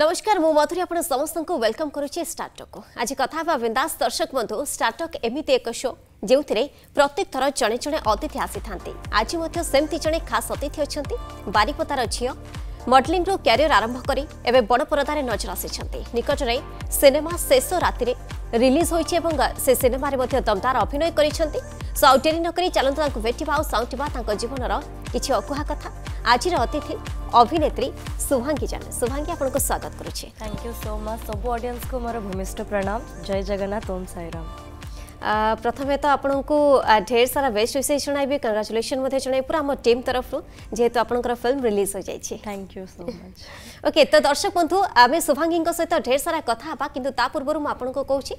ନମସ୍କାର ମୁଁ ମଧୁରୀ ଆପଣ ସମସ୍ତଙ୍କୁ ୱେଲକମ୍ କରୁଛି ଷ୍ଟାର୍ଟକ୍କୁ ଆଜି କଥା ହେବା ବିନ୍ଦାସ ଦର୍ଶକ ବନ୍ଧୁ ଷ୍ଟାର୍ଟକ୍ ଏମିତି ଏକ ଶୋ ଯେଉଁଥିରେ ପ୍ରତ୍ୟେକ ଥର ଜଣେ ଜଣେ ଅତିଥି ଆସିଥାନ୍ତି ଆଜି ମଧ୍ୟ ସେମିତି ଜଣେ ଖାସ୍ ଅତିଥି ଅଛନ୍ତି ବାରିପଦାର ଝିଅ ମଡେଲିଂରୁ କ୍ୟାରିୟର ଆରମ୍ଭ କରି ଏବେ ବଡ଼ ପରଦାରେ ନଜର ଆସିଛନ୍ତି ନିକଟରେ ସିନେମା ଶେଷ ରାତିରେ ରିଲିଜ ହୋଇଛି ଏବଂ ସେ ସିନେମାରେ ମଧ୍ୟ ଦମଦାର ଅଭିନୟ କରିଛନ୍ତି ସୋ ଆଉ ଡେରି ନକରି ଚାଲନ୍ତୁ ତାଙ୍କୁ ଭେଟିବା ଆଉ ସାଉଟିବା ତାଙ୍କ ଜୀବନର କିଛି ଅକୁହା କଥା ଆଜିର ଅତିଥି ଅଭିନେତ୍ରୀ ଶୁଭାଙ୍ଗୀ ଜାନ ଶୁଭାଙ୍ଗୀ ଆପଣଙ୍କୁ ସ୍ୱାଗତ କରୁଛି ଥ୍ୟାଙ୍କ ୟୁ ସୋ ମଚ୍ ସବୁ ପ୍ରଥମେ ତ ଆପଣଙ୍କୁ ଢେର ସାରା ବେଷ୍ଟ ୱିସେସ୍ ଜଣାଇବି କଂଗ୍ରାଚୁଲେସନ୍ ମଧ୍ୟ ଜଣାଇବି ପୁରା ଆମ ଟିମ୍ ତରଫରୁ ଯେହେତୁ ଆପଣଙ୍କର ଫିଲ୍ମ ରିଲିଜ୍ ହୋଇଯାଇଛି thank you so much okay ତ ଦର୍ଶକ ବନ୍ଧୁ ଆମେ ଶୁଭାଙ୍ଗୀଙ୍କ ସହିତ ଢେର ସାରା କଥା ହେବା କିନ୍ତୁ ତା ପୂର୍ବରୁ ମୁଁ ଆପଣଙ୍କୁ କହୁଛି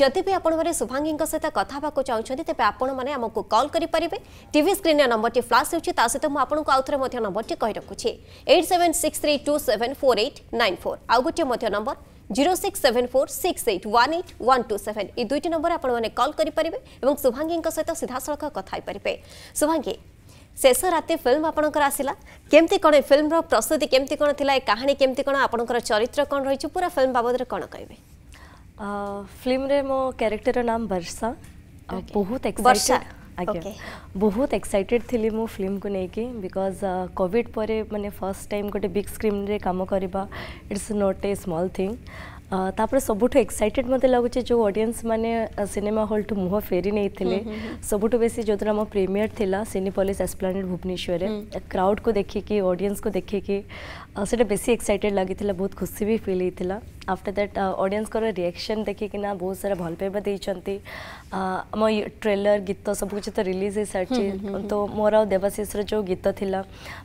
ଯଦି ବି ଆପଣମାନେ ଶୁଭାଙ୍ଗୀଙ୍କ ସହିତ କଥା ହେବାକୁ ଚାହୁଁଛନ୍ତି ତେବେ ଆପଣମାନେ ଆମକୁ କଲ୍ କରିପାରିବେ ଟିଭି ସ୍କ୍ରିନ୍ର ନମ୍ବରଟି ଫ୍ଲାସ୍ ହେଉଛି ତା ସହିତ ମୁଁ ଆପଣଙ୍କୁ ଆଉଥରେ ମଧ୍ୟ ନମ୍ବରଟି କହି ରଖୁଛି eight seven six three two seven four eight nine four ଆଉ ଗୋଟିଏ ମଧ୍ୟ number zero six seven four six eight one eight one two seven এই দুইটি নম্বরে আপনার কল করে এবং শুভাঙ্গীঙ্ সহ সিধাসলখ কথা হইপারে শুভাঙ্গী শেষ রাতে ফিল্ম আপনার আসিলা কেমতি কোণ এই ফিল্মর প্রস্তুতি কেমতি কোণ লা এই কাহিনী কেমতি কোণ আপনার চরিত্র কোণ রয়েছে পুরা ফিল্ম বাবদরে কোণ কহবে ফিল্মরে মো ক্যারেক্টর নাম বর্ষা বহুত বর্ষা ଆଜ୍ଞା ବହୁତ ଏକ୍ସାଇଟେଡ୍ ଥିଲି ମୁଁ ଫିଲ୍ମକୁ ନେଇକି ବିକଜ୍ କୋଭିଡ୍ ପରେ ମାନେ ଫାର୍ଷ୍ଟ ଟାଇମ୍ ଗୋଟେ ବିଗ୍ ସ୍କ୍ରିନ୍ରେ କାମ କରିବା it's not a small thing ତାପରେ ସବୁଠୁ ଏକ୍ସାଇଟେଡ୍ ମୋତେ ଲାଗୁଛି ଯେଉଁ ଅଡ଼ିଏନ୍ସ ମାନେ ସିନେମା ହଲ୍ଠୁ ମୁହଁ ଫେରି ନେଇଥିଲେ ସବୁଠୁ ବେଶୀ ଯେଉଁଦିନ ଆମ ପ୍ରିମିୟର୍ ଥିଲା ସିନିପଲିସ୍ ଏସ୍ପ୍ଲାନେଟ୍ ଭୁବନେଶ୍ୱରରେ କ୍ରାଉଡ଼୍କୁ ଦେଖିକି ଅଡ଼ିଏନ୍ସକୁ ଦେଖିକି से बेस एक्साइटेड लगी बहुत खुशी भी फील होता आफ्टर दैट ऑडियंस को रिएक्शन देखिकिना बहुत सारा भल पाइबा देखते आम ट्रेलर गीत सब कुछ तो रिलीज हो सारी तो मोर आवाशिष जो गीत थी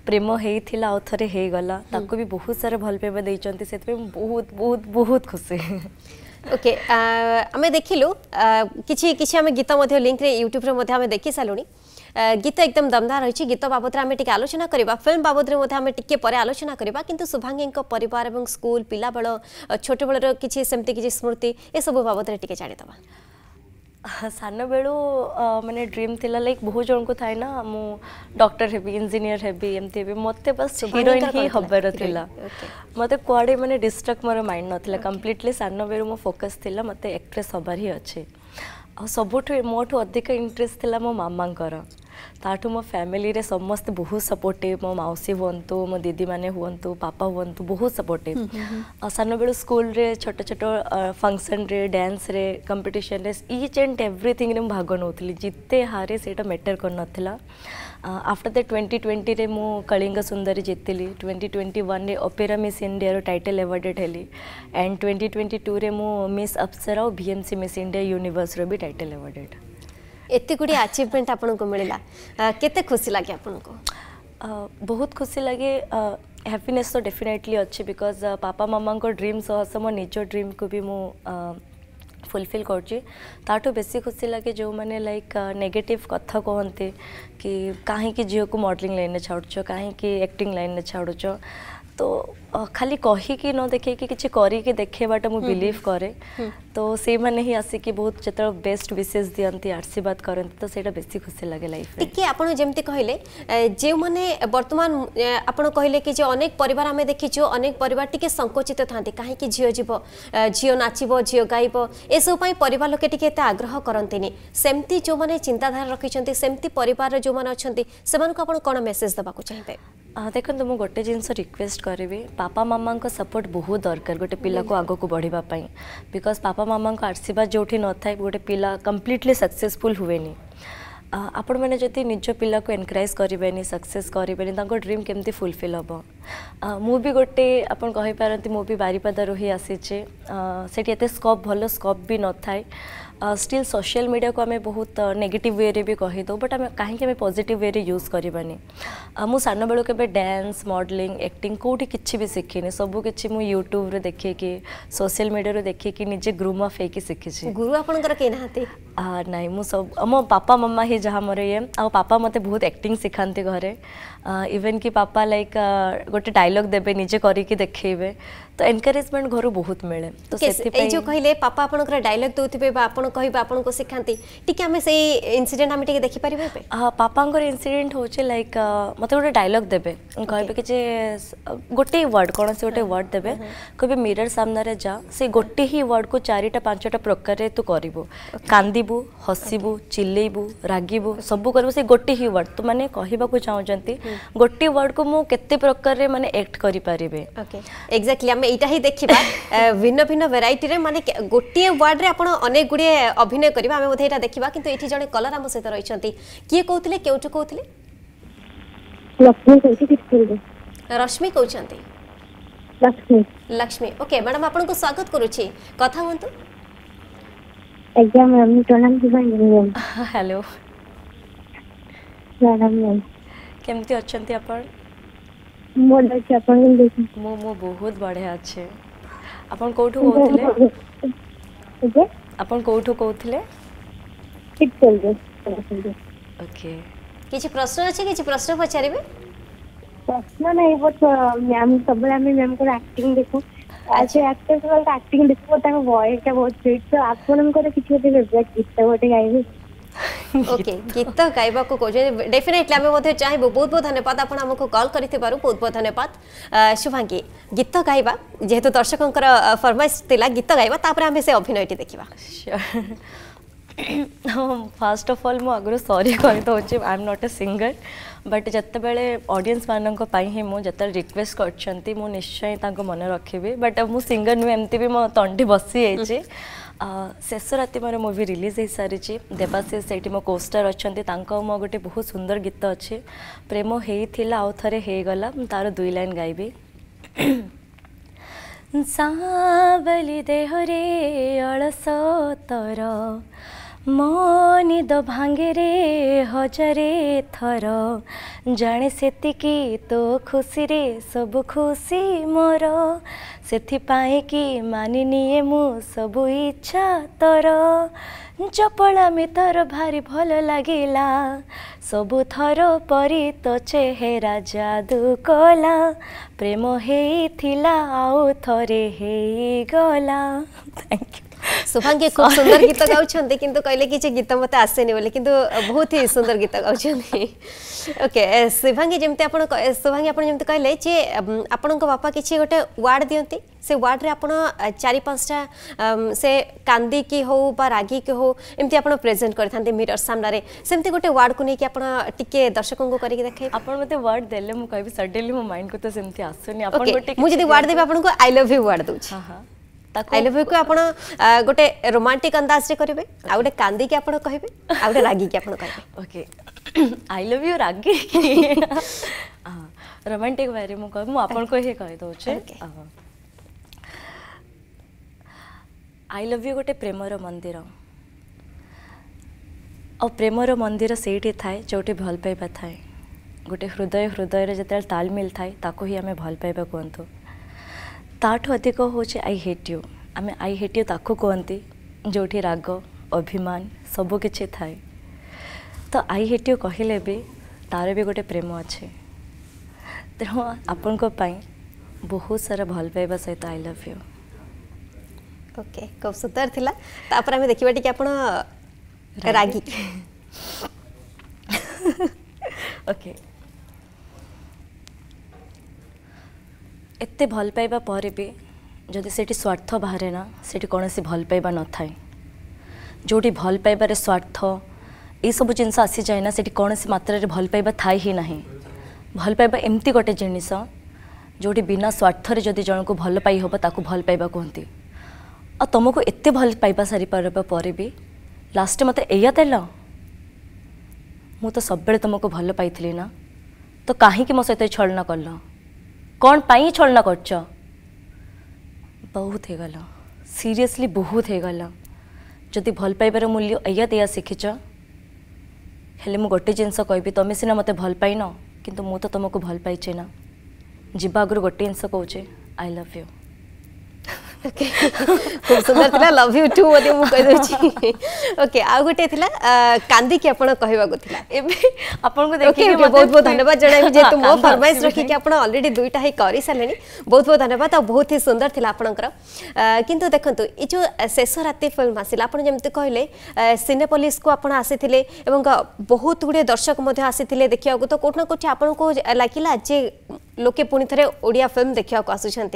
प्रेम होता आउ थे हम्म। भी बहुत सारा भल पाइबा देखते बहुत बहुत बहुत खुशी ओके आम लु कि गीत लिंक यूट्यूब देखी सारूँ গীত একদম দমদার রয়েছে গীত বাবদে আমি টিকি আলোচনা করা ফিল্ম বাবদে আমি টিকি পরে আলোচনা করা কিন্তু শুভাঙ্গী পরিবার এবং স্কুল পিলাবেল ছোটবেলার কিছু সেমতি কিছু স্মৃতি এসবু বাবদে টিকি জাঁদেবা ସାନ ବେଳୁ ମାନେ ଡ୍ରିମ୍ ଥିଲା ଲାଇକ୍ ବହୁତ ଜଣଙ୍କୁ ଥାଏ ନା ମୁଁ ଡକ୍ଟର ହେବି ଇଞ୍ଜିନିୟର ହେବି ଏମିତି ହେବି ମୋତେ ବାସ୍ ହିରୋଇନ୍ ହିଁ ହେବାର ଥିଲା ମୋତେ କୁଆଡ଼େ ମାନେ ଡିଷ୍ଟ୍ରାକ୍ଟ ମୋର ମାଇଣ୍ଡ ନଥିଲା କମ୍ପ୍ଲିଟଲି ସାନ ବେଳୁ ମୋ ଫୋକସ୍ ଥିଲା ମୋତେ ଆକ୍ଟ୍ରେସ୍ ହେବାର ହିଁ ଅଛି ଆଉ ସବୁଠୁ ମୋଠୁ ଅଧିକ ଇଣ୍ଟରେଷ୍ଟ ଥିଲା ମୋ ମାମାଙ୍କର ତାଠୁ ମୋ ଫ୍ୟାମିଲିରେ ସମସ୍ତେ ବହୁତ ସପୋର୍ଟିଭ୍ ମୋ ମାଉସୀ ହୁଅନ୍ତୁ ମୋ ଦିଦିମାନେ ହୁଅନ୍ତୁ ପାପା ହୁଅନ୍ତୁ ବହୁତ ସପୋର୍ଟିଭ୍ ଆଉ ସାନବେଳୁ ସ୍କୁଲରେ ଛୋଟ ଛୋଟ ଫଙ୍କସନ୍ରେ ଡ୍ୟାନ୍ସରେ କମ୍ପିଟିସନ୍ରେ ଇଚ୍ ଆଣ୍ଡ ଏଭ୍ରିଥିଙ୍ଗରେ ମୁଁ ଭାଗ ନେଉଥିଲି ଜିତେ ହାରେ ସେଇଟା ମ୍ୟାଟର୍ କରିନଥିଲା ଆଫ୍ଟର ଦ ଟ୍ୱେଣ୍ଟି ଟ୍ୱେଣ୍ଟିରେ ମୁଁ କଳିଙ୍ଗ ସୁନ୍ଦରୀ ଜିତିଲି ଟ୍ୱେଣ୍ଟି ଟ୍ୱେଣ୍ଟି ୱାନ୍ରେ ଅପେରା ମିସ୍ ଇଣ୍ଡିଆର ଟାଇଟେଲ୍ ଆୱାର୍ଡ଼େଡ଼୍ ହେଲି ଆଣ୍ଡ ଟ୍ୱେଣ୍ଟି ଟ୍ୱେଣ୍ଟି ଟୁରେ ମୁଁ ମିସ୍ ଅପ୍ସରା ଆଉ ଭିଏମ୍ସି ମିସ୍ ଇଣ୍ଡିଆ ୟୁନିଭର୍ସର ବି ଟାଇଟେଲ୍ ଆୱାର୍ଡ଼େଡ଼୍ एतगुड़ी गुड़े आचिवमेंट आपको मिलला केते खुशी लगे आपको बहुत खुशी लगे हैप्पीनेस तो डेफिनेटली अच्छे बिकज पापा मामा को ड्रीम सह मो निज ड्रीम को भी मु फुलफिल କରୁଛି ତାଠୁ ବେଶୀ ଖୁସି ଲାଗେ ଯେଉଁମାନେ कहीं ନେଗେଟିଭ୍ କଥା କୁହନ୍ତି କି କାହିଁକି ଝିଅକୁ ମଡ଼େଲିଂ ଲାଇନ୍ରେ ଛାଡ଼ୁଛ କାହିଁକି ଆକ୍ଟିଂ ଲାଇନ୍ରେ ଛାଡ଼ୁଛ ତ ଖାଲି କହିକି ନ ଦେଖେଇକି କିଛି କରିକି ଦେଖେଇବାଟା ମୁଁ ବିଲିଭ୍ କରେ ତ ସେଇମାନେ ହିଁ ଆସିକି ବହୁତ ଯେତେବେଳେ ବେଷ୍ଟ ବିଶେଷ ଦିଅନ୍ତି ଆଶୀର୍ବାଦ କରନ୍ତି ତ ସେଇଟା ବେଶୀ ଖୁସି ଲାଗେ ଲାଇଫ୍ ଟିକେ ଆପଣ ଯେମିତି କହିଲେ ଯେଉଁମାନେ ବର୍ତ୍ତମାନ ଆପଣ କହିଲେ କି ଯେ ଅନେକ ପରିବାର ଆମେ ଦେଖିଛୁ ଅନେକ ପରିବାର ଟିକେ ସଙ୍କୋଚିତ ଥାନ୍ତି କାହିଁକି ଝିଅ ଯିବ ଝିଅ ନାଚିବ ଝିଅ ଗାଇବ ଏସବୁ ପାଇଁ ପରିବାର ଲୋକେ ଟିକେ ଏତେ ଆଗ୍ରହ କରନ୍ତିନି ସେମିତି ଯେଉଁମାନେ ଚିନ୍ତାଧାରା ରଖିଛନ୍ତି ସେମିତି ପରିବାରର ଯେଉଁମାନେ ଅଛନ୍ତି ସେମାନଙ୍କୁ ଆପଣ କ'ଣ ମେସେଜ ଦେବାକୁ ଚାହିଁବେ ଦେଖନ୍ତୁ ମୁଁ ଗୋଟେ ଜିନିଷ ରିକ୍ୱେଷ୍ଟ କରିବି ବାପା ମାମାଙ୍କ ସପୋର୍ଟ ବହୁତ ଦରକାର ଗୋଟେ ପିଲାକୁ ଆଗକୁ ବଢ଼ିବା ପାଇଁ ବିକଜ୍ ବାପା ମାମାଙ୍କ ଆଶୀର୍ବାଦ ଯେଉଁଠି ନଥାଏ ଗୋଟେ ପିଲା କମ୍ପ୍ଲିଟଲି ସକ୍ସେସଫୁଲ୍ ହୁଏନି ଆପଣମାନେ ଯଦି ନିଜ ପିଲାକୁ ଏନକରେଜ୍ କରିବେନି ସକ୍ସେସ୍ କରିବେନି ତାଙ୍କ ଡ୍ରିମ୍ କେମିତି ଫୁଲଫିଲ୍ ହେବ ମୁଁ ବି ଗୋଟେ ଆପଣ କହିପାରନ୍ତି ମୁଁ ବି ବାରିପଦାରୁ ହିଁ ଆସିଛି ସେଠି ଏତେ ସ୍କୋପ୍ ଭଲ ସ୍କୋପ୍ ବି ନଥାଏ स्टिल सोशल मीडिया को आम बहुत नेगेटिव वे भी कहीदे बट आम कहीं पजिट वे यूज कर मुझ सान बेलू के डांस मडलींग एक्टिंग कौटी कि भी शिखिनी सबकि मुझ यूट्यूब्रे देखिकी सोशल मीडिया देखिकी निजे ग्रुम अफ हो शिखी गुरु आप ना मुझ मो बापा मम्मा ही जहाँ मोर ये आपा मत बहुत एक्टिंग शिखाते घरे इवेन कि पापा लाइक गोटे डायलग देबे निजे कर देखेबे तो एनकरेजमेंट घर बहुत मिले तो ये जो कहले पापा आप डायलॉग दोथिबे बा आपन कहबा आपन को सिखांती टिके हमें हूँ इंसिडेंट देखि परिबे इंसिडेंट होचे लाइक मते गोटे डायलॉग देबे कहबे कि जे गोटे वर्ड से गोटे वर्ड देबे कहबे मिरर सामने रे जा से गोटे ही वर्ड को चारिटा पांचटा प्रकार रे तू करिवो कांदिबु हसबू चिलेबू रागिबु सब करबो से गोटे ही वर्ड तो माने कहबा को चाहौ जंती ଗୋଟିଏ ୱାର୍ଡ଼କୁ ମୁଁ କେତେ ପ୍ରକାରରେ ମାନେ ଆକ୍ଟ କରିପାରିବେ ଏକ୍ଜାକ୍ଟଲି ଆମେ ଏଇଟା ହିଁ ଦେଖିବା ଭିନ୍ନ ଭିନ୍ନ ଭେରାଇଟିରେ ମାନେ ଗୋଟିଏ ୱାର୍ଡ଼ରେ ଆପଣ ଅନେକ ଗୁଡ଼ିଏ ଅଭିନୟ କରିବେ ଆମେ ବୋଧେ ଏଇଟା ଦେଖିବା କିନ୍ତୁ ଏଠି ଜଣେ କଲର ଆମ ସହିତ ରହିଛନ୍ତି କିଏ କହୁଥିଲେ କେଉଁଠୁ କହୁଥିଲେ ରଶ୍ମି କହୁଛନ୍ତି ଲକ୍ଷ୍ମୀ ଓକେ ମ୍ୟାଡ଼ାମ୍ ଆପଣଙ୍କୁ ସ୍ୱାଗତ କରୁଛି କଥା ହୁଅନ୍ତୁ ଆଜ୍ଞା ମ୍ୟାମ୍ ପ୍ରଣାମ ହ୍ୟାଲୋ ମ୍ୟାଡ଼ାମ୍ ମ୍ୟାମ୍ কেমতি অছন্তি আপন ଭଲ ଅଛି ଆପଣଙ୍କୁ ଦେଖି ମୁଁ ମୁଁ ବହୁତ ବଢ଼ିଆ ଅଛି ଆପଣ କୋଉଠୁ କହୁଥିଲେ ଆପଣ କୋଉଠୁ କହୁଥିଲେ ଓକେ କିଛି ପ୍ରଶ୍ନ ଅଛି କିଛି ପ୍ରଶ୍ନ ପଚାରିବେ ପ୍ରଶ୍ନ ନାହିଁ ବଟ୍ ମ୍ୟାମ୍ ସବୁବେଳେ ଆମେ ମ୍ୟାମ୍ଙ୍କର ଆକ୍ଟିଂ ଦେଖୁ ଆଜି ଆକ୍ଟର୍ସ ମାନଙ୍କ ଆକ୍ଟିଂ ଦେଖୁ ତାଙ୍କ ଭଏସ୍ଟା ବହୁତ ସୁଇଟ୍ ତ ଆପଣଙ୍କର କିଛି ଗୋଟେ ଫେଭରେଟ୍ ଗୀତ ଗୋଟେ ଗାଇବେ ଓକେ ଗୀତ ଗାଇବାକୁ କହୁଛନ୍ତି ଡେଫିନେଟଲି ଆମେ ମଧ୍ୟ ଚାହିଁବୁ ବହୁତ ବହୁତ ଧନ୍ୟବାଦ ଆପଣ ଆମକୁ କଲ୍ କରିଥିବାରୁ ବହୁତ ବହୁତ ଧନ୍ୟବାଦ ଶୁଭାଙ୍ଗୀ ଗୀତ ଗାଇବା ଯେହେତୁ ଦର୍ଶକଙ୍କର ଫର୍ମାଇଶ ଥିଲା ଗୀତ ଗାଇବା ତାପରେ ଆମେ ସେ ଅଭିନୟଟି ଦେଖିବା ଫାଷ୍ଟ ଅଫ୍ ଅଲ୍ ମୁଁ ଆଗରୁ ସରି କହିଦେଉଛି I am not a singer but ଯେତେବେଳେ ଅଡ଼ିଏନ୍ସ ମାନଙ୍କ ପାଇଁ ହିଁ ମୁଁ ଯେତେବେଳେ ରିକ୍ୱେଷ୍ଟ କରିଛନ୍ତି ମୁଁ ନିଶ୍ଚୟ ତାଙ୍କୁ ମନେ ରଖିବି ବଟ୍ ମୁଁ ସିଙ୍ଗର ନୁହେଁ ଏମିତି ବି ମୋ ତଣ୍ଟି ବସିଯାଇଛି ଶେଷ ରାତି ମୋର ମୁଭି ରିଲିଜ୍ ହେଇସାରିଛି ଦେବାଶିଷ ସେଇଠି ମୋ କୋଷ୍ଟାର ଅଛନ୍ତି ତାଙ୍କ ମୋ ଗୋଟେ ବହୁତ ସୁନ୍ଦର ଗୀତ ଅଛି ପ୍ରେମ ହେଇଥିଲା ଆଉ ଥରେ ହେଇଗଲା ମୁଁ ତାର ଦୁଇ ଲାଇନ୍ ଗାଇବି ସାବଲି ଦେହରେ ମୋ ନିଦ ଭାଙ୍ଗେରେ ହଜାରେ ଥର ଜାଣେ ସେତିକି ତୋ ଖୁସିରେ ସବୁ ଖୁସି ମୋର ସେଥିପାଇଁ କି ମାନି ନିଏ ମୁଁ ସବୁ ଇଚ୍ଛା ତୋର ଚପଳାମି ତୋର ଭାରି ଭଲ ଲାଗିଲା ସବୁଥର ପରି ତୋ ଚେହେରା ଯାଦୁ କଲା ପ୍ରେମ ହେଇଥିଲା ଆଉ ଥରେ ହେଇଗଲା ଥ୍ୟାଙ୍କ ୟୁ सुभांगी खूब सुंदर गीत गाँव किंतु कहले कि गीत मत आसेनि बोले किंतु बहुत ही सुंदर गीत गाँव ओके शुभांगी जमी शुभांगी आम कहले जे आपण बापा कि गोटे वार्ड दिखती से वार्ड में आप चार पाँचटा से कांदी की हो बा रागी की हो एम आप कर मिरर सामने सेमती गोटे वार्ड को लेकिन आपड़ टी दर्शक को करके देखे आपत वार्ड देखिए सडनली मो माइंड को तो आसनी मुझे वार्ड देवी आपको आई लव यू वार्ड दूसरी আই লভ ইউକୁ ଆପଣ ଗୋଟେ ରୋମାଣ୍ଟିକ ଅନ୍ଦାଜରେ କରିବେ ଆଉ ଗୋଟେ କାନ୍ଦିକି ଆପଣ କହିବେ ଆଉ ଗୋଟେ ରାଗିକି ଆପଣ କହିବେ ଓକେ ଆଇ ଲଭ୍ ୟୁ ରାଗିକି ରୋମାଣ୍ଟିକ ଭାବରେ ମୁଁ କହିବି ମୁଁ ଆପଣଙ୍କୁ ହିଁ କହିଦେଉଛି ଆଇ ଲଭ୍ ୟୁ ଗୋଟେ ପ୍ରେମର ମନ୍ଦିର ଆଉ ପ୍ରେମର ମନ୍ଦିର ସେଇଠି ଥାଏ ଯେଉଁଠି ଭଲ ପାଇବା ଥାଏ ଗୋଟେ ହୃଦୟ ହୃଦୟରେ ଯେତେବେଳେ ତାଳମିଲ ଥାଏ ତାକୁ ହିଁ ଆମେ ଭଲ ପାଇବା କୁହନ୍ତୁ ତାଠୁ ଅଧିକ ହେଉଛି ଆଇ ହେଟ୍ ୟୁ ଆମେ ଆଇ ହେଟ୍ ୟୁ ତାକୁ କୁହନ୍ତି ଯେଉଁଠି ରାଗ ଅଭିମାନ ସବୁକିଛି ଥାଏ ତ ଆଇ ହେଟ୍ ୟୁ କହିଲେ ବି ତା'ର ବି ଗୋଟେ ପ୍ରେମ ଅଛି ତେଣୁ ଆପଣଙ୍କ ପାଇଁ ବହୁତ ସାରା ଭଲ ପାଇବା ସହିତ ଆଇ ଲଭ୍ ୟୁ ଓକେ ଖୁବ୍ ସୁନ୍ଦର ଥିଲା ତାପରେ ଆମେ ଦେଖିବା ଟିକେ ଆପଣ ରାଗି ଓକେ एत भल पाइबा पर भी जदि से स्वार्थ बाहर ना से कौन भल पाइबा न था जो भल पाइबार स्वार्थ यू जिनस आसी जाए ना से कौन मात्र भल पाइबा थाए ही ना भल पाइबा एमती गोटे जिनस जो बिना स्वार्थ जदि जन को भल पाई हम ताको भल पाइबा कहते आ तुमको एत भल पाइबा सारिपार भी लास्ट मत या दे मु तो सब तुमको भल पाई ना तो कहीं मो सहित छलना कल କ'ଣ ପାଇଁ ଛଳନା କରୁଛ ବହୁତ ହେଇଗଲ ସିରିୟସଲି ବହୁତ ହେଇଗଲ ଯଦି ଭଲ ପାଇବାର ମୂଲ୍ୟ ଏଇଆ ଦେୟା ଶିଖିଛ ହେଲେ ମୁଁ ଗୋଟେ ଜିନିଷ କହିବି ତମେ ସିନା ମୋତେ ଭଲ ପାଇନ କିନ୍ତୁ ମୁଁ ତ ତୁମକୁ ଭଲ ପାଇଛି ନା ଯିବା ଆଗରୁ ଗୋଟେ ଜିନିଷ କହୁଛି ଆଇ ଲଭ୍ ୟୁ सुंदर था लव यू टू ओके आ गोटे कांदी की आपड़ कह बहुत बहुत धन्यवाद जनवि मो फरमाइश रखिक अलरेडी दुईटा ही कर सारे बहुत बहुत धन्यवाद और बहुत ही सुंदर थी आपंकर कितु देखो ये जो शेष रात फिल्म आसान आपत कहले सिनेपलीस को आपड़ आसी बहुत गुड़े दर्शक आसते देखा तो कौट ना आपको लगला पुणी थे फिल्म देखा आसुच्च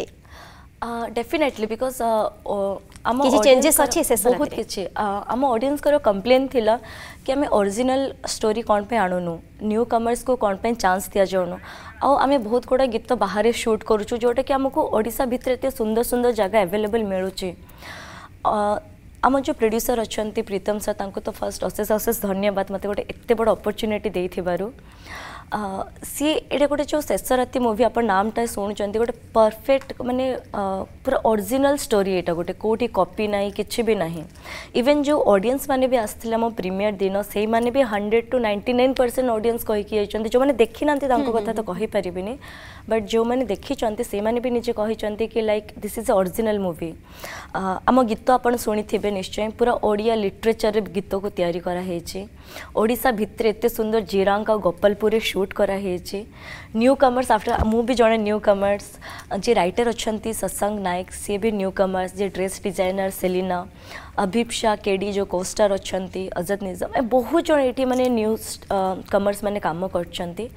ଡେଫିନେଟଲି ବିକଜ ଆମ କିଛି ଚେଞ୍ଜେସ୍ ଅଛି ସେ ବହୁତ କିଛି ଆମ ଅଡିଏନ୍ସଙ୍କର କମ୍ପ୍ଲେନ୍ ଥିଲା କି ଆମେ ଅରିଜିନାଲ ଷ୍ଟୋରି କ'ଣ ପାଇଁ ଆଣୁନୁ ନ୍ୟୁ କମର୍ସକୁ କ'ଣ ପାଇଁ ଚାନ୍ସ ଦିଆଯାଉନୁ ଆଉ ଆମେ ବହୁତ ଗୁଡ଼ା ଗୀତ ବାହାରେ ସୁଟ୍ କରୁଛୁ ଯେଉଁଟାକି ଆମକୁ ଓଡ଼ିଶା ଭିତରେ ଏତେ ସୁନ୍ଦର ସୁନ୍ଦର ଜାଗା ଆଭେଲେବଲ୍ ମିଳୁଛି ଆମ ଯେଉଁ ପ୍ରଡ୍ୟୁସର ଅଛନ୍ତି ପ୍ରୀତମ ସାର୍ ତାଙ୍କୁ ତ ଫାର୍ଷ୍ଟ ଅଶେଷ ଅଶେଷ ଧନ୍ୟବାଦ ମୋତେ ଗୋଟେ ଏତେ ବଡ଼ ଅପରଚ୍ୟୁନିଟି ଦେଇଥିବାରୁ सी ये गोटे जो शेष राति मुवी आप नामटा शुणुंट गोटे परफेक्ट मानने पूरा ओरिजिनल स्टोरी एटा गोटे कौटी कपी ना कि भी ना इवेन जो ऑडियंस मैंने भी आसते आम प्रीमियर दिन से मैंने भी hundred two ninety nine percent audience कही जो मैंने देखी ना हम्म, कथा तो हम्म। कहीपर बट जो मैंने देखी से मैंने भी निजे कहते कि like this is original movie आम गीत तो आप शुणी निश्चय पूरा ओडिया लिटरेचर गीत को तैयारी कराई ओडा भितर एत सुंदर जीरांग गोपालपुरी शू सुट कमर्स आफ्टर मुझे जड़े न्यू कमर्स जी रईटर अच्छा ससंग नायक सी भी न्यू कमर्स जी ड्रेस डिजाइनर सेलिना अभीपा केडी जो कोस्टार अच्छा अजत निजम ए बहुत जन ये मैंने कमर्स मैंने कम कर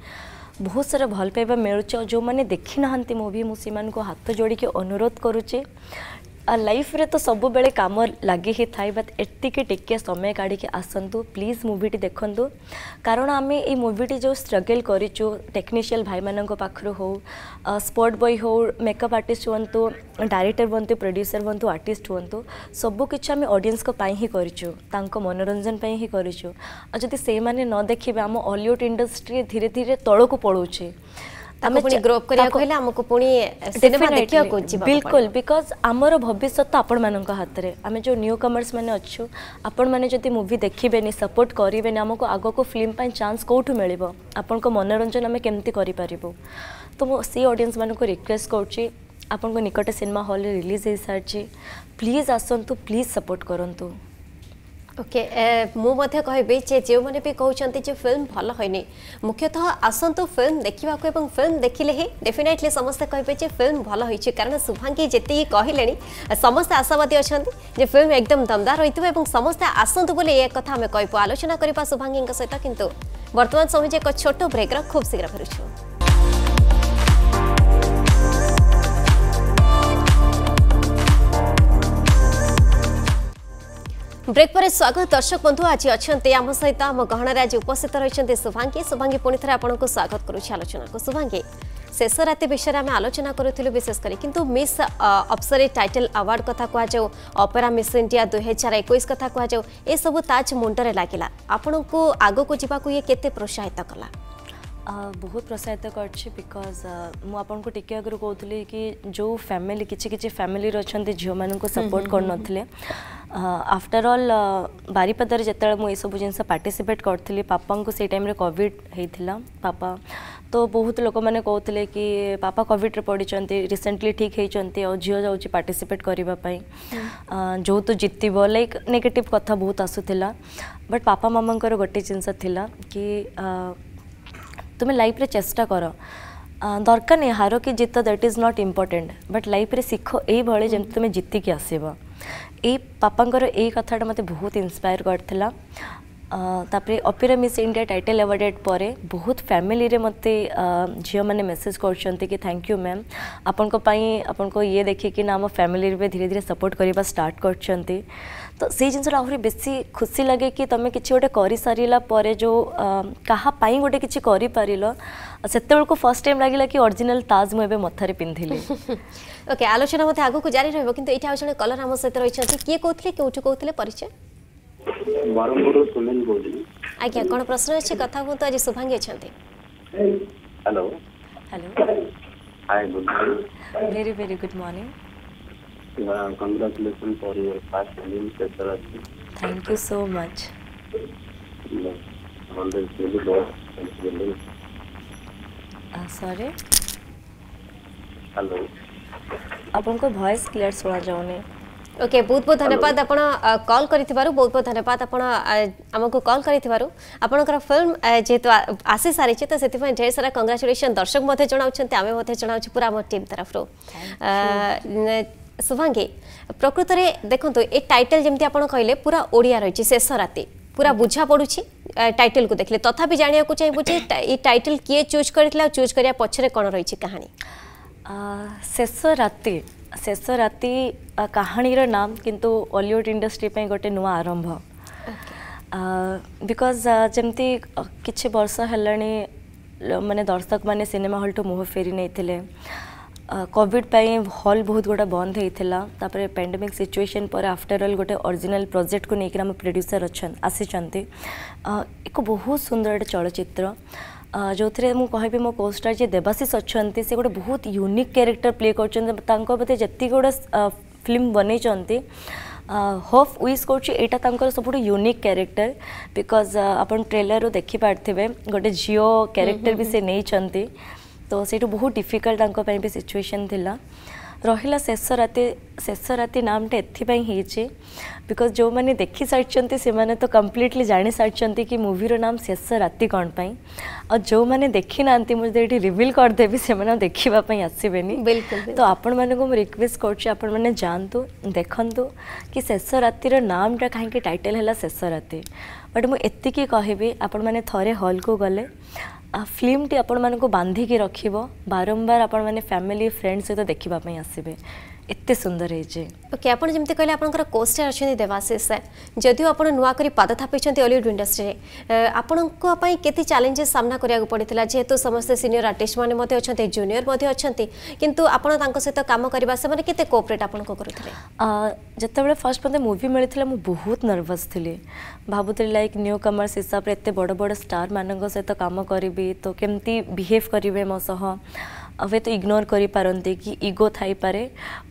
बहुत सारा भल पाइबा मिलूँ जो मैंने देखी ना मुझे मुझे हाथ जोड़ी अनुरोध करुचे लाइफ रे तो सब बेले काम लगे ही थाए बट एटिके टिके समय काढ़ आसतु प्लीज मुविटी देखु कारण आम ये मुविटी जो स्ट्रगल करूँ भाई मान पाखु हो स्पोर्ट बॉय हो मेकअप आर्टिस्ट हूँ डायरेक्टर हूँ प्रड्यूसर हूँ आर्टिस्ट हूँ सबकि अडियंस हिं कर मनोरंजन ही करूँ जदि से न देखिए आम अलीउड इंडस्ट्री धीरे धीरे तौक पड़ो ଆମେ ଗ୍ରୋ କରିବାକୁ ହେଲେ ଆମକୁ ପୁଣି ସିନେମା ଦେଖିବାକୁ ବିଲକୁଲ ବିକଜ ଆମର ଭବିଷ୍ୟତ ଆପଣମାନଙ୍କ ହାତରେ ଆମେ ଯେଉଁ ନ୍ୟୁ କମର୍ସ ମାନେ ଅଛୁ ଆପଣମାନେ ଯଦି ମୁଭି ଦେଖିବେନି ସପୋର୍ଟ କରିବେନି ଆମକୁ ଆଗକୁ ଫିଲ୍ମ ପାଇଁ ଚାନ୍ସ କେଉଁଠୁ ମିଳିବ ଆପଣଙ୍କ ମନୋରଞ୍ଜନ ଆମେ କେମିତି କରିପାରିବୁ ତ ମୁଁ ସେଇ ଅଡ଼ିଏନ୍ସ ମାନଙ୍କୁ ରିକ୍ୱେଷ୍ଟ କରୁଛି ଆପଣଙ୍କ ନିକଟ ସିନେମା ହଲ୍ରେ ରିଲିଜ୍ ହୋଇସାରିଛି ପ୍ଲିଜ୍ ଆସନ୍ତୁ ପ୍ଲିଜ୍ ସପୋର୍ଟ କରନ୍ତୁ ओके ମୁଁ ମଧ୍ୟ କହିବି ଯେ ଯେଉଁମାନେ ବି କହୁଛନ୍ତି ଯେ ଫିଲ୍ମ ଭଲ ହୋଇନି ମୁଖ୍ୟତଃ ଆସନ୍ତୁ ଫିଲ୍ମ ଦେଖିବାକୁ ଏବଂ ଫିଲ୍ମ ଦେଖିଲେ ହିଁ ଡେଫିନେଟଲି ସମସ୍ତେ କହିବେ ଯେ ଫିଲ୍ମ ଭଲ ହୋଇଛି କାରଣ ଶୁଭାଙ୍ଗୀ ଯେତିକି କହିଲେଣି ସମସ୍ତେ ଆଶାବାଦୀ ଅଛନ୍ତି ଯେ ଫିଲ୍ମ ଏକଦମ ଦମଦାର ହୋଇଥିବ ଏବଂ ସମସ୍ତେ ଆସନ୍ତୁ ବୋଲି ଏ କଥା ଆମେ କହିବୁ ଆଲୋଚନା କରିବା ଶୁଭାଙ୍ଗୀଙ୍କ ସହିତ କିନ୍ତୁ ବର୍ତ୍ତମାନ ସମୟ ଏକ ଛୋଟ ବ୍ରେକ୍ର ଖୁବ୍ ଶୀଘ୍ର ଫେରୁଛୁ ब्रेक पर स्वागत दर्शक बंधु आज अच्छा आम सहित आम गहना आज उस्थित रही शुभांगी शुभांगी पुणि थे आपको स्वागत करुच्छे आलोचना को शुभांगी शेष रात विषय में आम आलोचना करूँ विशेषकर किंतु मिस अफसरी टाइटल आवार्ड कथा कह अपेरा मिस इंडिया दुई हजार एक कथ कहु यह सब ताज मुंडे आपण को आग को ये के प्रोत्साहित कला बहुत प्रोत्साहित करकज मुझे टी आगे कहती कि जो फैमिली कि फैमिली अच्छा झील मान सपोर्ट कर आफ्टर ऑल बारिपदार जिते मुझे जिन पार्टिसिपेट करी पापा को सही टाइम कॉविड होता पापा तो बहुत लोग मैंने कहते कि पापा कॉविड्रे पड़ रिसेंटली ठीक होती और झील जा पार्टिसिपेट करने जो तो जित लाइक नेगेटिव कथा बहुत आसूला बट पापा मामा गोटे जिनस कि তুমি লাইফ্রে চেষ্টা কর দরকার নেই হার কি জিত that is not important but লাইফ্রে শিখ এইভাবে যেমন তুমি জিতিকি আসব এই পাপাঙ্কর এই কথাটা মতো বহুত ইন্সপায়ার করেছিলা ତାପରେ Opera Miss India title awarded ପରେ ବହୁତ ଫ୍ୟାମିଲିରେ ମୋତେ ଝିଅମାନେ ମେସେଜ୍ କରୁଛନ୍ତି କି ଥ୍ୟାଙ୍କ ୟୁ ମ୍ୟାମ୍ ଆପଣଙ୍କ ପାଇଁ ଆପଣଙ୍କ ଇଏ ଦେଖିକି ନା ଆମ ଫ୍ୟାମିଲିରେ ବି ଧୀରେ ଧୀରେ ସପୋର୍ଟ କରିବା ଷ୍ଟାର୍ଟ କରିଛନ୍ତି तो से जिन तो आहरी खुशी लगे कि तुम कि गोटे कर सारापर जो का गोटे कि फर्स्ट टाइम लगे कि ओरिजिनल ताज मुझे मथे पिंधिली ओके आलोचना मत आगे जारी रोक कि कलर आम सहित रही किए कौते कौट कौते परिचय ବରମପୁର ସୁନିଲ ବୋଲି ଆଜ୍ଞା କଣ ପ୍ରଶ୍ନ ଅଛି କଥା ହୁଅନ୍ତୁ ଆଜି Shubhangi uh, congratulations for your past innings as well Thank you so much. Yeah, all the really good. Really. Uh, sorry. Hello. ଆପଣଙ୍କ ଭଏସ୍ କ୍ଲିୟର ଶୁଣାଯାଉନି ওকে বহুত বহুত ধন্যবাদ আপনার কল করে বহুত বহুত ধন্যবাদ আপনার আমি কল করে আপনার ফিল্ম যেহেতু আসি সারিছে তো সেই ঢের সারা কংগ্রাচুলেসন দর্শক মধ্যে জনাওছেন আমি মধ্যে জনাওছি পুরা আমার টিম তরফর শুভাঙ্গী প্রকৃতরে দেখুন এই টাইটেল যেমন আপনার কইলে পুরা ওড়িয়া রয়েছে শেষ রাতে পুরা বুঝা পড়ুছি টাইটেল কু দেখলে তথাপি জাঁয়া চাইবু যে এই টাইটেল কি চুজ করে চুজ করা পছরে কোণ রয়েছে কাহিনী শেষ রাতে শেষ রাতে কাহিনীর নাম কিন্তু অলিউড ইন্ডস্ট্রি পাই গোটে নূয়া আরম্ভ বিকজ যেমতি কিছু বর্ষ হলানি মানে দর্শক মানে সিনেমা হল ঠু মুহ ফেরি নেইলে कोविड पे हॉल बहुत गुटा बंद होता तापर पैंडेमिक सिचुएशन पर आफ्टर ऑल गोटे ओरिजिनल प्रोजेक्ट को लेकिन आम प्रड्यूसर अच्छा आसी एक बहुत सुंदर गोटे चलचित्र जो थे मुझे कहबी मो कोस्टार जी देवाशिष अच्छा से गोटे बहुत यूनिक क्यारेक्टर प्ले करतीकुट फिल्म बनई होप विज कर सब यूनिक क्यारेक्टर बिकज आप ट्रेलर रू देखिपे गोटे झीओ क्यारेक्टर भी सी नहीं तो सही बहुत डिफिकल्ट भी सिचुएशन थिला रहा शेष रात शेष राति नाम एपी बिकज जो मैंने देखी सारी से मैंने तो कम्प्लीटली जाणी सारी कि मुवीर नाम शेष राति कौन और जो मैंने देखी ना मुझे ये रिविल करदेवि से देखापी नहीं बिल्कुल तो आपण मैं रिक्वेस्ट करें देखु कि शेष रातिर नाम कहीं टाइटल है शेष राति बट मुझे कहबी आपण थे हल को गले ଫିଲ୍ମଟି ଆପଣମାନଙ୍କୁ ବାନ୍ଧିକି ରଖିବ ବାରମ୍ବାର ଆପଣମାନେ ଫ୍ୟାମିଲି ଫ୍ରେଣ୍ଡ ସହିତ ଦେଖିବା ପାଇଁ ଆସିବେ এত সুন্দর হয়েছে ওকে আপনি যেমন কে আপনার কোর্সটা অনেক দেবাশিষ স্যার যদিও আপনার নূয়া করে পাদ থাপিছেন অলিউড ইন্ডস্ট্রি আপনার কেতে চ্যালেঞ্জেস সামনা করা পড়ে যেহেতু সমস্ত সিনিয়র আর্টিস্ট মানে অনেক জুনিয়র অনেক কিন্তু আপনার তাঁর সহ কাম করা সে কেতে কোপরেট আপনার করুলে যেতবে ফার্স্ট মতো মুভি মিলেছিল বহু নর্ভস লি ভাবুলি লাইক নিউ কমার্স হিসাবে এত বড় বড় স্টার মান সহ কাম করবি তো কেমতি বিহেভ করবে মো ହୁଏତ ଇଗ୍ନୋର କରିପାରନ୍ତି କି ଇଗୋ ଥାଇପାରେ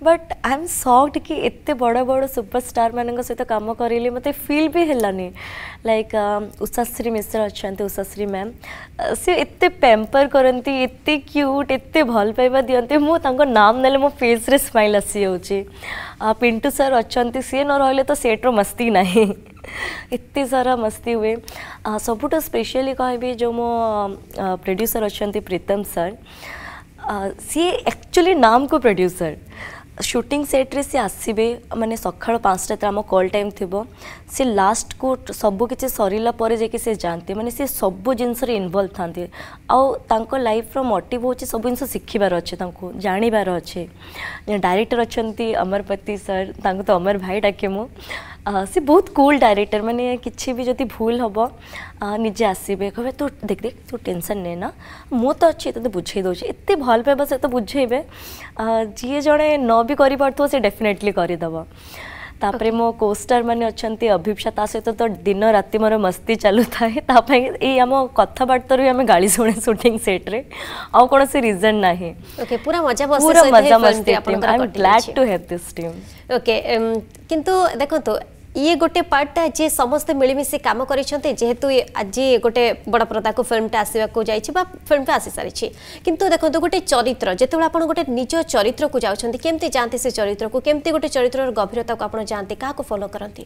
ବଟ୍ ଆଇ ଏମ୍ ସକ୍ଡ କି ଏତେ ବଡ଼ ବଡ଼ ସୁପରଷ୍ଟାରମାନଙ୍କ ସହିତ କାମ କରିଲି ମୋତେ ଫିଲ୍ ବି ହେଲାନି ଲାଇକ୍ ଉଷାଶ୍ରୀ ମିଶ୍ର ଅଛନ୍ତି ଉଷାଶ୍ରୀ ମ୍ୟାମ୍ ସେ ଏତେ ପ୍ୟାମ୍ପର୍ କରନ୍ତି ଏତେ କ୍ୟୁଟ୍ ଏତେ ଭଲ ପାଇବା ଦିଅନ୍ତି ମୁଁ ତାଙ୍କ ନାମ ନେଲେ ମୋ ଫେସ୍ରେ ସ୍ମାଇଲ୍ ଆସିଯାଉଛି ପିଣ୍ଟୁ ସାର୍ ଅଛନ୍ତି ସିଏ ନ ରହିଲେ ତ ସେଟ୍ର ମସ୍ତି ନାହିଁ ଏତେ ସାରା ମସ୍ତି ହୁଏ ସବୁଠୁ ସ୍ପେଶିଆଲି କହିବି ଯେଉଁ ମୋ ପ୍ରଡ୍ୟୁସର୍ ଅଛନ୍ତି ପ୍ରୀତମ ସାର୍ सी एक्चुअली नाम को प्रोड्यूसर শুটিং সেট্রে সে আসবে মানে সকাল পাঁচটা তো আমার কল টাইম থিব সে লাস্ট কু সবু কিছু সরিলা পরে যাই সে যাতে মানে সে সবু জিনিসরে ইনভলভ থাকে আঙ্ক লাইফর মোটিভ হচ্ছে সব জিনিস শিখবার অছে তাঁকু জাণিবার অছে ডাইরেক্টর অনেক অমরপতি স্যার তাঁকু তো অমর ভাই ডাকে মু ସେ ବହୁତ କୁଲ୍ ଡାଇରେକ୍ଟର ମାନେ କିଛି ବି ଯଦି ଭୁଲ ହେବ ନିଜେ ଆସିବେ କହିବେ ତୁ ଦେଖ ଦେଖ ତୁ ଟେନସନ୍ ନେ ନା ମୁଁ ତ ଅଛି ତୋତେ ବୁଝେଇ ଦେଉଛି ଏତେ ଭଲ ପାଇବା ସହିତ ବୁଝେଇବେ ଯିଏ ଜଣେ ନ ବି କରିପାରୁଥିବ ସେ ଡେଫିନେଟଲି କରିଦେବ ତାପରେ ମୋ କୋଷ୍ଟାର ମାନେ ଅଛନ୍ତି ଅଭିପ୍ସା ତା ସହିତ ତ ଦିନ ରାତି ମୋର ମସ୍ତି ଚାଲୁଥାଏ ତା ପାଇଁ ଏଇ ଆମ କଥାବାର୍ତ୍ତାରୁ ଆମେ ଗାଳି ଶୁଣେ ସୁଟିଂ ସେଟ୍ରେ ଆଉ କୌଣସି ରିଜନ୍ ନାହିଁ ପୁରା ମଜା ମସ୍ତି I am glad to have this team okay କିନ୍ତୁ ଦେଖନ୍ତୁ ଇଏ ଗୋଟେ ପାର୍ଟଟା ଯିଏ ସମସ୍ତେ ମିଳିମିଶି କାମ କରିଛନ୍ତି ଯେହେତୁ ଆଜି ଗୋଟେ ବଡ଼ ପରଦାକୁ ଫିଲ୍ମଟା ଆସିବାକୁ ଯାଇଛି ବା ଫିଲ୍ମଟା ଆସିସାରିଛି କିନ୍ତୁ ଦେଖନ୍ତୁ ଗୋଟେ ଚରିତ୍ର ଯେତେବେଳେ ଆପଣ ଗୋଟେ ନିଜ ଚରିତ୍ରକୁ ଯାଉଛନ୍ତି କେମିତି ଯାଆନ୍ତି ସେ ଚରିତ୍ରକୁ କେମିତି ଗୋଟେ ଚରିତ୍ରର ଗଭୀରତାକୁ ଆପଣ ଯାଆନ୍ତି କାହାକୁ ଫଲୋ କରନ୍ତି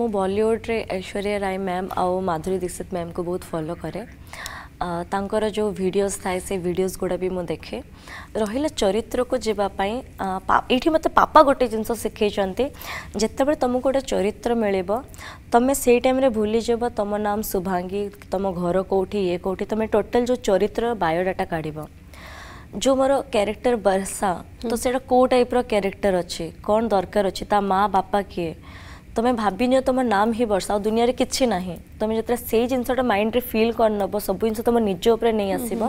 ମୁଁ ବଲିଉଡ଼ରେ ଐଶ୍ୱର୍ଯ୍ୟା ରାୟ ମ୍ୟାମ୍ ଆଉ ମାଧୁରୀ ଦୀକ୍ଷିତ ମ୍ୟାମ୍କୁ ବହୁତ ଫଲୋ କରେ तांकर जो वीडियोस थाए से वीडियोस गुड़ा भी मुझे देखे रही चरित्र को जीपाई ये मत पापा गोटे जिनस शिखे जिते बमको गोटे चरित्र मिले तुम्हें से टाइम भूली जब तुम नाम शुभांगी तुम घर कौटी ये कौटी तुम्हें टोटल जो चरित्र बायोडाटा काढ़ जो मोर क्यारेक्टर बर्षा तो सैटा कौ टाइप्र क्यारेक्टर अच्छे कौन दरकार अच्छे माँ बापा किए তুমি ভাবিনিও তোমার নাম হি বর্ষা আর দুনিয়ার কিছু না তুমি যেত সেই জিনিসটা মাইন্ডে ফিল করে নব সব জিনিস তোমার নিজ উপরে নিয়ে আসব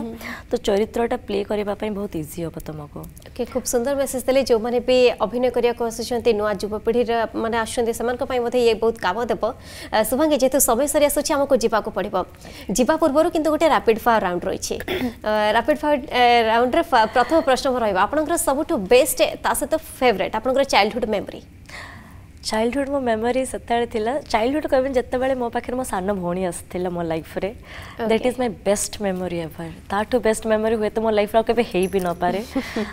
তো চরিত্রটা প্লে করা বহু ইজি হব তোমাকে ওকে খুব সুন্দর মেসেজ দেলে যে বি অভিনয় করা আসুচার নূয়া যুবপিঢ়ির মানে আসছেন সেই মধ্যে ইয়ে বহু কাম দেব শুভাঙ্গি যেহেতু সময় সরি আসুচি আমাকে যা পড়ব যা পূর্ব কিন্তু গোটে রাপিড ফায়ার রাউন্ড রয়েছে রাপিড ফায়ার রাউন্ডে প্রথম প্রশ্ন রহব আপনার সবুঠ বেস্ট তা সহ ফেভরেট আপনার চাইল্ডহুড মেমোরি ଚାଇଲ୍ଡହୁଡ଼ ମୋ ମେମୋରି ସେତେବେଳେ ଥିଲା ଚାଇଲ୍ଡହୁଡ଼ କହିବି ଯେତେବେଳେ ମୋ ପାଖରେ ମୋ ସାନ ଭଉଣୀ ଆସିଥିଲା ମୋ ଲାଇଫ୍ରେ that is my best memory ever ତାଠୁ ବେଷ୍ଟ ମେମୋରି ହୁଏତ ମୋ ଲାଇଫ୍ରେ ଆଉ କେବେ ହେଇ ବି ନପାରେ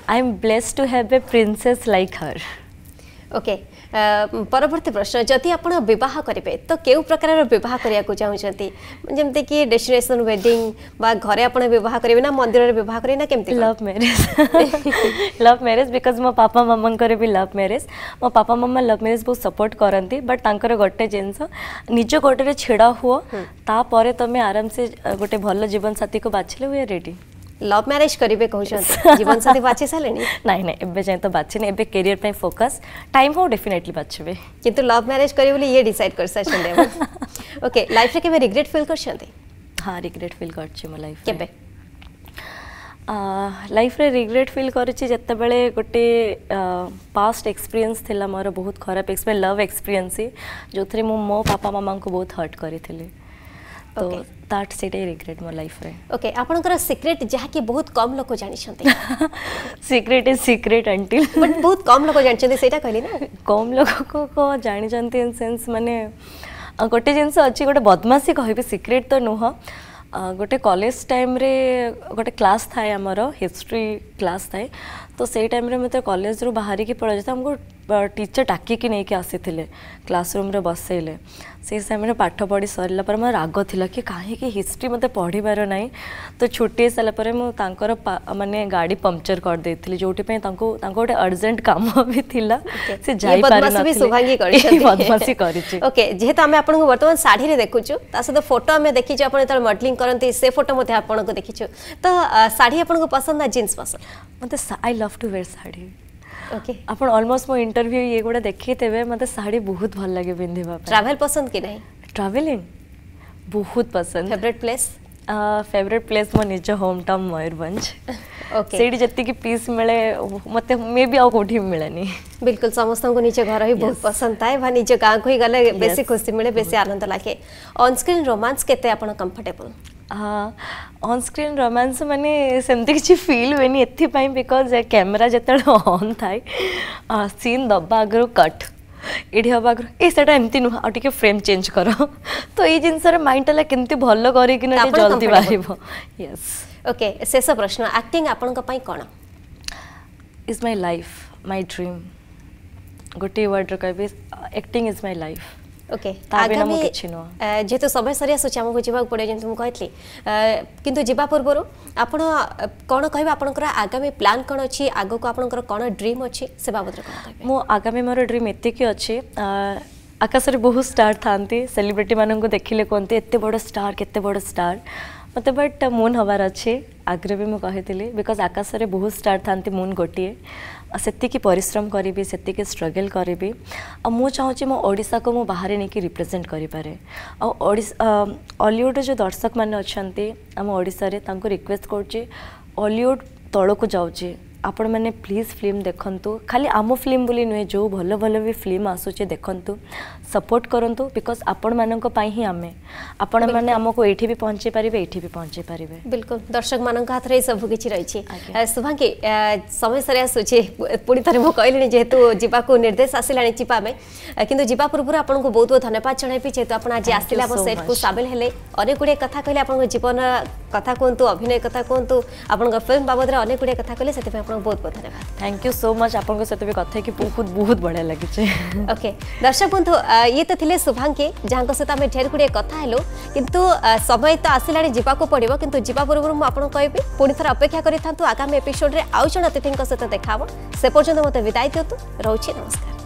I am blessed to have a princess like her okay परवर्ती प्रश्न जदि आप बहुत करेंगे तो क्यों प्रकार बहुत करने चाहते जमती कि डेस्टिनेसन वेडिंग घरे बहुत करेंगे ना मंदिर बहुत करेंगे ना केमती love marriage love marriage because मो पापा मामा भी लव मैरेज मो पापा मामा लव मैरेज बहुत सपोर्ट करती बट तर गोटे जिनस निज गोटे छिड़ा हुआ तापर तुम्हें आराम से गोटे भल जीवनसाथी को बाछले we are ready love marriage करे कहते जीवन साथी बाछी सारे ना ना एवं जाए तो बाछिनी एवं कैरियर फोकस टाइम हो डेफिनेटली बाछे कि लव मैरिज करे ये डिसाइड कर सारी ओके लाइफ के रिग्रेट फिल कर हाँ रिग्रेट फिल कर लाइफ के ଲାଇଫ୍ରେ ରିଗ୍ରେଟ୍ ଫିଲ୍ କରିଛି ଯେତେବେଳେ ଗୋଟେ ପାଷ୍ଟ ଏକ୍ସପିରିଏନ୍ସ ଥିଲା ମୋର ବହୁତ ଖରାପ ଏକ୍ସପିରିଏନ୍ସ ଲଭ୍ ଏକ୍ସପିରିଏନ୍ସ मो पापा मामा को बहुत हर्ट करी କରିଥିଲି तो दैट सेटा रिग्रेट मो लाइफ रे ओके आपनकर सीक्रेट जहा कि बहुत कम लोग जानि छथि secret is secret until but बहुत कम लोग जानि छथि सेटा कहली ना कम लोग को को जानि छथि इन सेंस माने गोटे जिनस अच्छी गोटे बदमाशी कहबे सीक्रेट तो नुह गोटे कॉलेज टाइम रे गोटे क्लास थाए हमरो हिस्ट्री क्लास थाए तो से टाइम रे मते कॉलेज रु बाहरी के पड़ जाता हमको टीचर डाकिकी नहीं आसी क्लासरूम बसइले से समय पाठ पढ़ी सरला पर मोर राग था कि कहीं हिस्ट्री मत पढ़वर ना तो छुट्टी सारापर मुझे मानने गाड़ी पंक्चर करदे जो गोटे अर्जेंट कम भी थिला से ओके जेहेतु आम आपको बर्तमान शाढ़ी देखुचु फोटो आम देखी मडलींग करती से फोटो मत आपको तो शाढ़ी आपको पसंद ना जीन्स पसंद मत I love to wear sari आपन ऑलमोस्ट मो इंटरव्यू ये गोडा देखी तेबे मते साड़ी बहुत भल लागे पिंधे बाप ट्रैवल पसंद के नै ट्रैवलिंग बहुत पसंद फेवरेट प्लेस फेवरेट प्लेस मो निज होम टाउन मयूरभंज ओके सेडी जति की पीस मिले मते मे भी आ कोठी मिलेनी बिल्कुल समस्त को नीचे घर ही बहुत पसंद था भा नीचे गां को गले बेसी खुशी मिले बेसी आनंद लागे ऑन स्क्रीन रोमांस केते आपन कंफर्टेबल ऑन स्क्रीन रोमांस मैंने सेमती किसी फील हुए नहीं बिकज कैमेरा जो अन् थाए सीन दबा आगर कट इडी हम आगर ए सेटा एमती नु आ टिके फ्रेम चेंज करो तो ए जिनस माइंड टाला केमती भल्लो करी तो जल्दी बाहिबो यस ओके शेष प्रश्न एक्टिंग आपन को is my life my dream गोटे वर्ड रे acting is my life okay আগামী যেহেতু সময় সরি আসুচি আমাকে যাওয়া পড়ে যেমন তুমি কে কিন্তু যা পূর্ব আপন কোণ কে আপনার আগামী প্লান কোণ অছি আগুক আপনার কোণ ড্রিম অছি সে বাবদ মো আগামী মোর ড্রিম এতিকি অছি আকাশে বহু স্টার থাকে সেলিব্রিটি মানুষ দেখলে কুহতি এত বড় স্টার কেতে বড় স্টার মতো বট মুন হবার অছে আগ্রে বি মুঁ বিকজ আকাশে বহু স্টার থাকে মুন গোটিয়ে सेतिक परिश्रम करी से स्ट्रगल करी आँची मोड़शा को मुझे बाहर नहीं कि रिप्रेजेट करें अलीउड जो दर्शक मैंने अच्छा आम ओडे रिक्वेस्ट करलीउड तौक जाऊँ आपण मैंने प्लीज फिल्म देखु खाली आम फिल्म बोली नुहे जो भल भल भी फिल्म आसूचे देखु सपोर्ट करूँ बिकज आपण मानी ही आम आपण मैंने आमको ये भी पहुँचे पारे ये भी पहुँचे पारे बिल्कुल दर्शक मान हाथ में सबकि रही शुभांगी समय सर आस पुणी थे मुझे जेहतु जीवाक निर्देश आसला कि पूर्व आपको बहुत बहुत धन्यवाद जन जेहतु आप आज आसे सेट को सामिल हेले अनेक गुड़े कथ कह जीवन कथ कहतु अभिनय कथ कहतु आप फिल्म बाबद अनेक गुड़े कथ कहे आप আপনাকে বহুত বহুত ধন্যবাদ থ্যাংক ইউ সো মচ আপনার সাথে বি কথা কি বহুত বহুত বড়িয়া লাগিছে ওকে দর্শক বন্ধু ইয়ে তো লে শুভাঙ্কি যা সহ আমি ঢের গুড়িয়ে কথা হলু কিন্তু সময় তো আসলা যা পড়ব কিন্তু যা পূর্ব মু আপনার কবি থার অপেক্ষা করে থাকে আগামী এপিসোডে আউ জন অতিথি সহ দেখা হব সে পর্যন্ত মতে বিদায় দিও রয়েছে নমস্কার